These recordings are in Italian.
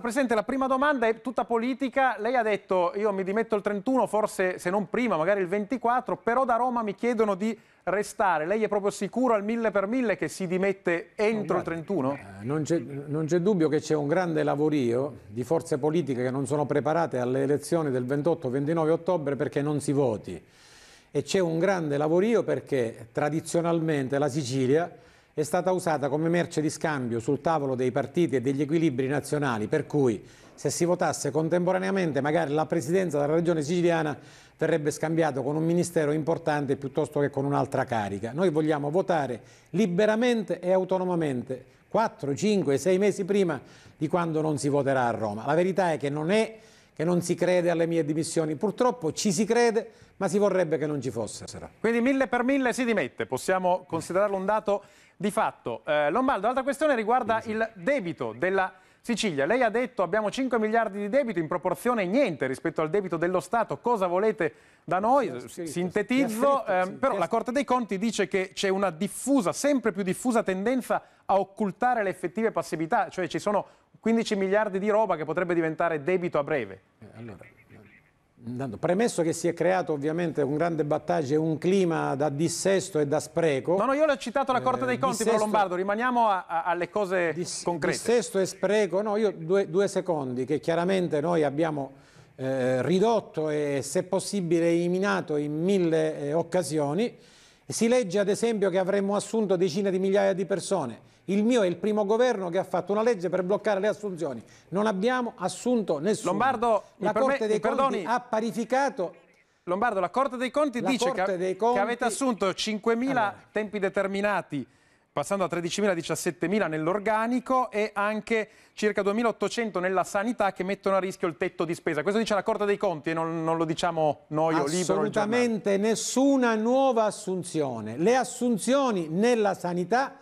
Presidente, la prima domanda è tutta politica. Lei ha detto io mi dimetto il 31, forse se non prima, magari il 24, però da Roma mi chiedono di restare. Lei è proprio sicuro al mille per mille che si dimette entro no, il 31? Eh, non c'è, dubbio che c'è un grande lavorio di forze politiche che non sono preparate alle elezioni del 28-29 ottobre perché non si voti. E c'è un grande lavorio perché tradizionalmente la Sicilia è stata usata come merce di scambio sul tavolo dei partiti e degli equilibri nazionali, per cui se si votasse contemporaneamente magari la presidenza della regione siciliana verrebbe scambiato con un ministero importante piuttosto che con un'altra carica. Noi vogliamo votare liberamente e autonomamente, 4, 5, 6 mesi prima di quando non si voterà a Roma. La verità è che non è che non si crede alle mie dimissioni. Purtroppo ci si crede, ma si vorrebbe che non ci fossero. Quindi mille per mille si dimette, possiamo considerarlo un dato di fatto. Eh, Lombardo, l'altra questione riguarda il debito della Sicilia. Lei ha detto abbiamo 5 miliardi di debito in proporzione niente rispetto al debito dello Stato. Cosa volete da noi? Sintetizzo, ehm, però la Corte dei Conti dice che c'è una diffusa, sempre più diffusa tendenza a occultare le effettive passività, cioè ci sono 15 miliardi di roba che potrebbe diventare debito a breve. Eh, allora, Premesso che si è creato ovviamente un grande battaggio e un clima da dissesto e da spreco. No, no, io l'ho citato la Corte eh, dei Conti, dissesto, Lombardo, rimaniamo a, a, alle cose dis, concrete. Dissesto e spreco, no, io due, due secondi che chiaramente noi abbiamo eh, ridotto e se possibile eliminato in mille eh, occasioni. Si legge ad esempio che avremmo assunto decine di migliaia di persone il mio è il primo governo che ha fatto una legge per bloccare le assunzioni. Non abbiamo assunto nessuno. Lombardo, la Corte dei Conti ha parificato Lombardo, la Corte dei Conti la dice Corte che, Conti... che, avete assunto 5.000 allora. tempi determinati, passando a 13.000, 17.000 nell'organico e anche circa 2.800 nella sanità che mettono a rischio il tetto di spesa. Questo dice la Corte dei Conti e non, non lo diciamo noi o libero Assolutamente nessuna nuova assunzione. Le assunzioni nella sanità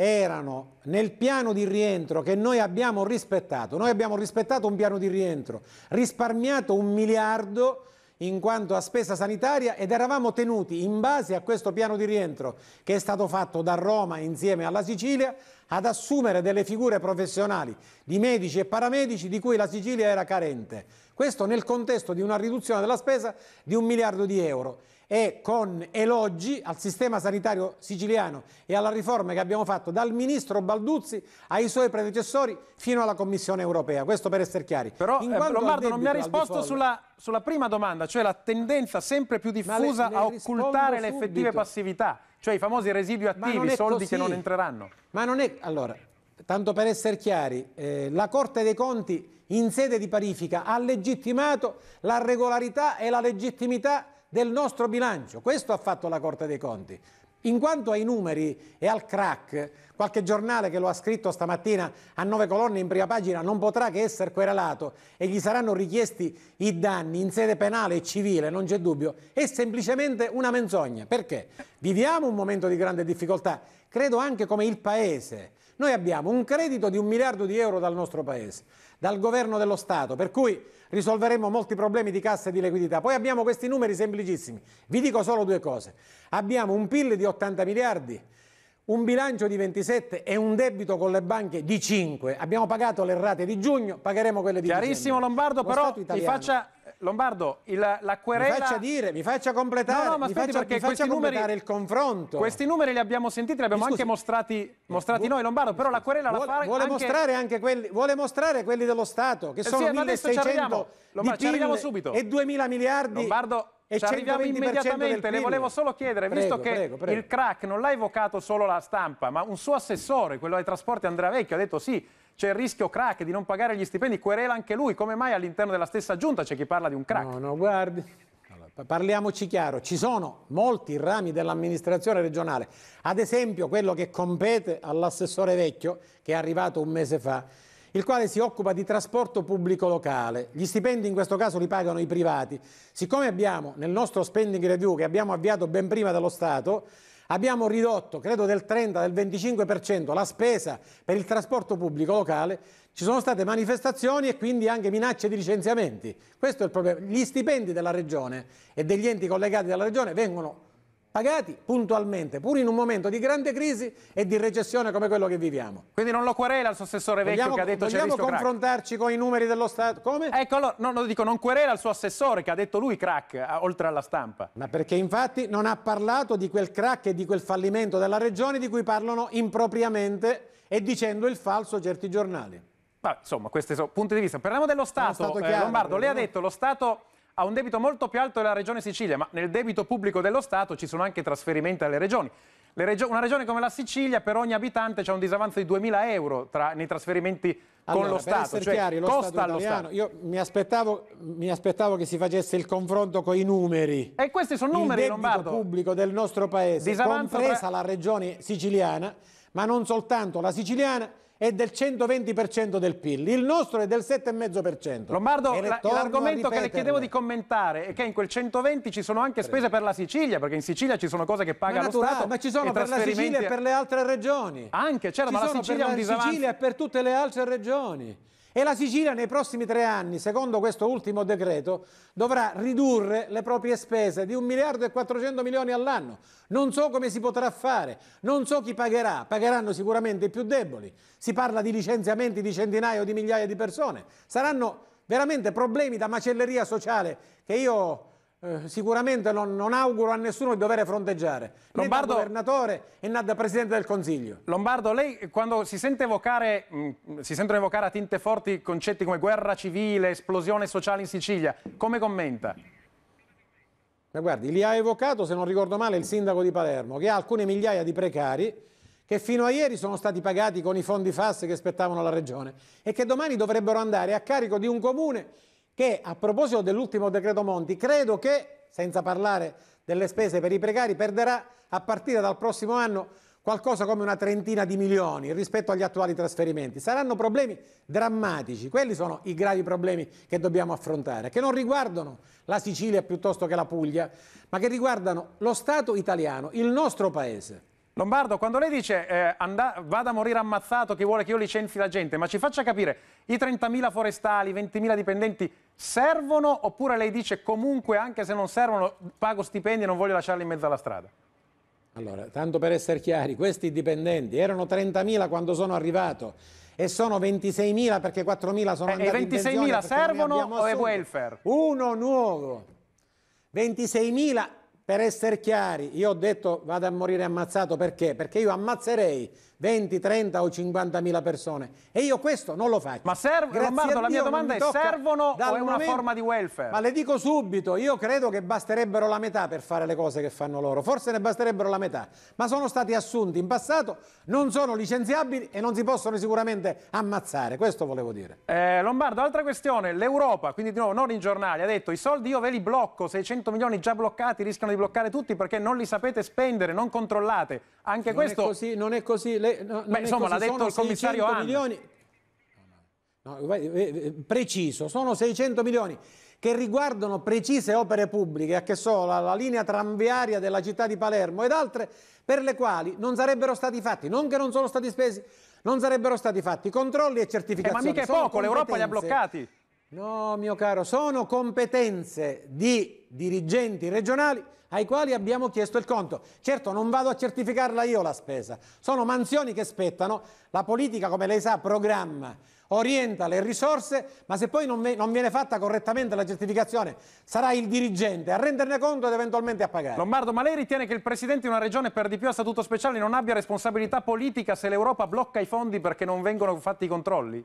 erano nel piano di rientro che noi abbiamo rispettato. Noi abbiamo rispettato un piano di rientro, risparmiato un miliardo in quanto a spesa sanitaria ed eravamo tenuti in base a questo piano di rientro che è stato fatto da Roma insieme alla Sicilia ad assumere delle figure professionali di medici e paramedici di cui la Sicilia era carente. Questo nel contesto di una riduzione della spesa di un miliardo di euro e con elogi al sistema sanitario siciliano e alla riforma che abbiamo fatto dal ministro Balduzzi ai suoi predecessori fino alla Commissione europea. Questo per essere chiari. Però eh, Lombardo non mi ha risposto sulla, sulla, prima domanda, cioè la tendenza sempre più diffusa le, le a occultare le effettive passività, cioè i famosi residui attivi, i soldi così. che non entreranno. Ma non è... Allora, tanto per essere chiari, eh, la Corte dei Conti in sede di parifica ha legittimato la regolarità e la legittimità del nostro bilancio. Questo ha fatto la Corte dei Conti. In quanto ai numeri e al crack, qualche giornale che lo ha scritto stamattina a nove colonne in prima pagina non potrà che essere querelato e gli saranno richiesti i danni in sede penale e civile, non c'è dubbio, è semplicemente una menzogna. Perché? Viviamo un momento di grande difficoltà, credo anche come il Paese. Noi abbiamo un credito di un miliardo di euro dal nostro Paese, dal governo dello Stato, per cui risolveremo molti problemi di cassa e di liquidità. Poi abbiamo questi numeri semplicissimi. Vi dico solo due cose. Abbiamo un PIL di 80 miliardi, un bilancio di 27 e un debito con le banche di 5. Abbiamo pagato le rate di giugno, pagheremo quelle di giugno. Chiarissimo dicembre. Lombardo, Lo però ti faccia Lombardo, il, la querela... Mi faccia dire, mi faccia completare, no, no, ma mi faccia, perché mi faccia completare numeri, il confronto. Questi numeri li abbiamo sentiti, li abbiamo anche mostrati, mostrati vuole, noi, Lombardo, però la querela vuole, la fa vuole anche... Mostrare anche quelli, vuole mostrare quelli dello Stato, che eh sono sì, 1.600 di subito. e 2.000 miliardi... Lombardo, e ci arriviamo immediatamente, le volevo solo chiedere, prego, visto che prego, prego. il crack non l'ha evocato solo la stampa, ma un suo assessore, quello dei trasporti Andrea Vecchio, ha detto sì, c'è il rischio crack di non pagare gli stipendi, querela anche lui, come mai all'interno della stessa giunta c'è chi parla di un crack? No, no, guardi, parliamoci chiaro, ci sono molti rami dell'amministrazione regionale, ad esempio quello che compete all'assessore Vecchio, che è arrivato un mese fa, il quale si occupa di trasporto pubblico locale. Gli stipendi in questo caso li pagano i privati. Siccome abbiamo nel nostro spending review che abbiamo avviato ben prima dello Stato, abbiamo ridotto, credo del 30, del 25% la spesa per il trasporto pubblico locale, ci sono state manifestazioni e quindi anche minacce di licenziamenti. Questo è il problema. Gli stipendi della Regione e degli enti collegati della Regione vengono pagati puntualmente, pur in un momento di grande crisi e di recessione come quello che viviamo. Quindi non lo querela il suo assessore Vecchio vogliamo, che ha detto c'è rischio Vogliamo confrontarci crack. con i numeri dello Stato? Come? Ecco, allora, no, no, dico, non querela il suo assessore che ha detto lui crack, oltre alla stampa. Ma perché infatti non ha parlato di quel crack e di quel fallimento della Regione di cui parlano impropriamente e dicendo il falso certi giornali. Ma, insomma, questi sono punti di vista. Parliamo dello Stato, stato eh, chiaro, eh, Lombardo, lei no? ha detto lo Stato ha un debito molto più alto della regione Sicilia, ma nel debito pubblico dello Stato ci sono anche trasferimenti alle regioni. Regio una regione come la Sicilia per ogni abitante c'è un disavanzo di 2.000 euro tra nei trasferimenti allora, con lo Stato, cioè chiari, lo costa Stato allo Stato. Io mi aspettavo, mi aspettavo, che si facesse il confronto con i numeri. E questi sono numeri, Il debito pubblico del nostro paese, disavanzo compresa tra... la regione siciliana, ma non soltanto la siciliana, è del 120% del PIL, il nostro è del 7,5%. Lombardo, l'argomento che le chiedevo di commentare è che in quel 120 ci sono anche spese per la Sicilia, perché in Sicilia ci sono cose che paga lo Stato. Ma ci sono per la Sicilia e per le altre regioni. Anche, certo, ci ma la Sicilia è un disavanzo. Sicilia e per tutte le altre regioni e la Sicilia nei prossimi tre anni, secondo questo ultimo decreto, dovrà ridurre le proprie spese di 1 miliardo e 400 milioni all'anno. Non so come si potrà fare, non so chi pagherà, pagheranno sicuramente i più deboli. Si parla di licenziamenti di centinaia o di migliaia di persone. Saranno veramente problemi da macelleria sociale che io eh, sicuramente non, non, auguro a nessuno di dover fronteggiare Lombardo, né da governatore e né da presidente del consiglio Lombardo lei quando si sente evocare mm, si sentono evocare a tinte forti concetti come guerra civile esplosione sociale in Sicilia come commenta? Ma guardi li ha evocato se non ricordo male il sindaco di Palermo che ha alcune migliaia di precari che fino a ieri sono stati pagati con i fondi FAS che spettavano alla regione e che domani dovrebbero andare a carico di un comune che a proposito dell'ultimo decreto Monti, credo che, senza parlare delle spese per i precari, perderà a partire dal prossimo anno qualcosa come una trentina di milioni rispetto agli attuali trasferimenti. Saranno problemi drammatici, quelli sono i gravi problemi che dobbiamo affrontare, che non riguardano la Sicilia piuttosto che la Puglia, ma che riguardano lo Stato italiano, il nostro Paese. Lombardo, quando lei dice eh, vada a morire ammazzato chi vuole che io licenzi la gente, ma ci faccia capire, i 30.000 forestali, i 20.000 dipendenti servono oppure lei dice comunque anche se non servono pago stipendi e non voglio lasciarli in mezzo alla strada? Allora, tanto per essere chiari, questi dipendenti erano 30.000 quando sono arrivato e sono 26.000 perché 4.000 sono eh, andati in pensione. E 26.000 servono o è welfare? Uno nuovo. 26.000 per essere chiari, io ho detto vado a morire ammazzato perché? Perché io ammazzerei 20, 30 o 50 mila persone. E io questo non lo faccio. Ma serve, Lombardo, la mia domanda è servono o è una momento, forma di welfare? Ma le dico subito, io credo che basterebbero la metà per fare le cose che fanno loro, forse ne basterebbero la metà, ma sono stati assunti in passato, non sono licenziabili e non si possono sicuramente ammazzare, questo volevo dire. Eh, Lombardo, altra questione, l'Europa, quindi di nuovo non in giornali, ha detto i soldi io ve li blocco, 600 milioni già bloccati rischiano di bloccare tutti perché non li sapete spendere, non controllate. Anche non questo... È così, non è così, le, no, Beh, insomma, l'ha detto il commissario Anna. No, eh, eh, preciso, sono 600 milioni che riguardano precise opere pubbliche, a che so, la, la, linea tranviaria della città di Palermo ed altre per le quali non sarebbero stati fatti, non che non sono stati spesi, non sarebbero stati fatti controlli e certificazioni. Eh, ma mica è poco, l'Europa li ha bloccati. No, mio caro, sono competenze di dirigenti regionali ai quali abbiamo chiesto il conto. Certo, non vado a certificarla io la spesa, sono mansioni che spettano, la politica, come lei sa, programma, orienta le risorse, ma se poi non, non viene fatta correttamente la certificazione, sarà il dirigente a renderne conto ed eventualmente a pagare. Lombardo, ma lei ritiene che il presidente di una regione per di più a statuto speciale non abbia responsabilità politica se l'Europa blocca i fondi perché non vengono fatti i controlli?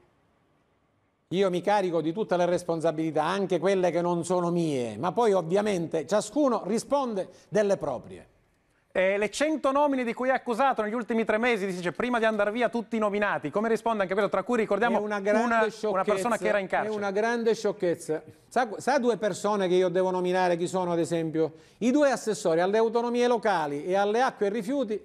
io mi carico di tutte le responsabilità, anche quelle che non sono mie, ma poi ovviamente ciascuno risponde delle proprie. Eh, le 100 nomine di cui è accusato negli ultimi tre mesi, dice prima di andare via tutti nominati, come risponde anche questo? Tra cui ricordiamo una, una, una, persona che era in carcere. È una grande sciocchezza. Sa, sa, due persone che io devo nominare chi sono ad esempio? I due assessori alle autonomie locali e alle acque e rifiuti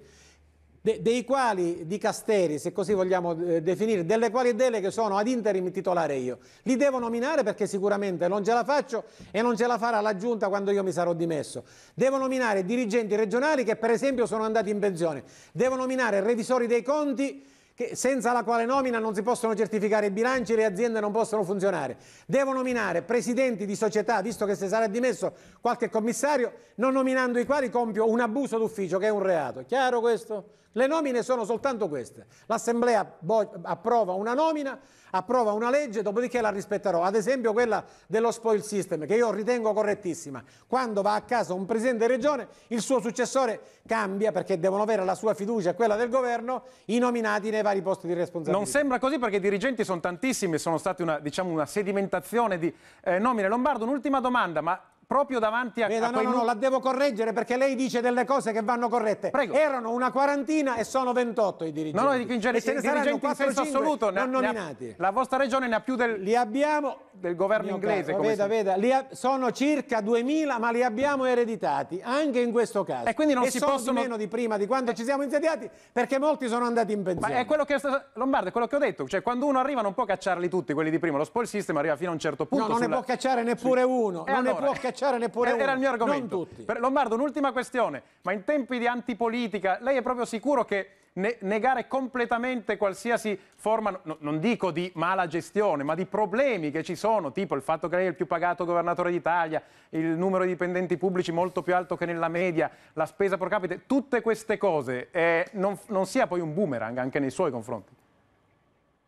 de, dei quali di Casteri, se così vogliamo eh, definire, delle quali deleghe sono ad interim titolare io. Li devo nominare perché sicuramente non ce la faccio e non ce la farà la giunta quando io mi sarò dimesso. Devo nominare dirigenti regionali che per esempio sono andati in pensione. Devo nominare revisori dei conti senza la quale nomina non si possono certificare i bilanci e le aziende non possono funzionare. Devo nominare presidenti di società, visto che se sarà dimesso qualche commissario, non nominando i quali compio un abuso d'ufficio, che è un reato. Chiaro questo? Le nomine sono soltanto queste. L'Assemblea approva una nomina, approva una legge, dopodiché la rispetterò. Ad esempio quella dello spoil system, che io ritengo correttissima. Quando va a casa un Presidente di Regione, il suo successore cambia, perché devono avere la sua fiducia e quella del Governo, i nominati nei vari posti di responsabilità. Non sembra così perché i dirigenti sono tantissimi, sono stati una, diciamo, una sedimentazione di eh, nomine. Lombardo, un'ultima domanda, ma proprio davanti a, Veda, a no, no, no, la devo correggere perché lei dice delle cose che vanno corrette. Prego. Erano una quarantina e sono 28 i dirigenti. No, no, dico in, gen- se dirigenti in senso assoluto. Non ha, nominati. Ha, la vostra regione ne ha più del, li abbiamo, del governo inglese. Caro, veda, si... veda, ha, sono circa 2000 ma li abbiamo ereditati anche in questo caso. E quindi non e si possono... di meno di prima di quando ci siamo insediati perché molti sono andati in pensione. Ma è quello che... Lombardo, è quello che ho detto. Cioè quando uno arriva non può cacciarli tutti quelli di prima. Lo spoil system arriva fino a un certo punto. No, non sulla... ne può cacciare neppure uno. Eh, non allora. ne può cacciare c'era neppure eh, Era uno. il mio argomento. Per Lombardo, un'ultima questione. Ma in tempi di antipolitica, lei è proprio sicuro che ne negare completamente qualsiasi forma, no, non dico di mala gestione, ma di problemi che ci sono, tipo il fatto che lei è il più pagato governatore d'Italia, il numero di dipendenti pubblici molto più alto che nella media, la spesa pro capite, tutte queste cose, eh, non, non sia poi un boomerang anche nei suoi confronti.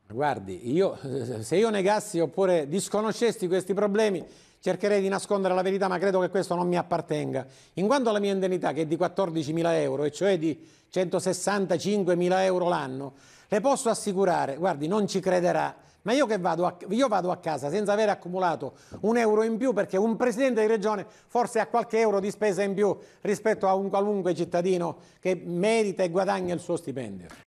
Guardi, io, se io negassi oppure disconoscessi questi problemi, cercherei di nascondere la verità, ma credo che questo non mi appartenga. In quanto alla mia indennità, che è di 14.000 euro, e cioè di 165.000 euro l'anno, le posso assicurare, guardi, non ci crederà, ma io, vado a, io vado a casa senza aver accumulato un euro in più perché un presidente di regione forse ha qualche euro di spesa in più rispetto a un qualunque cittadino che merita e guadagna il suo stipendio.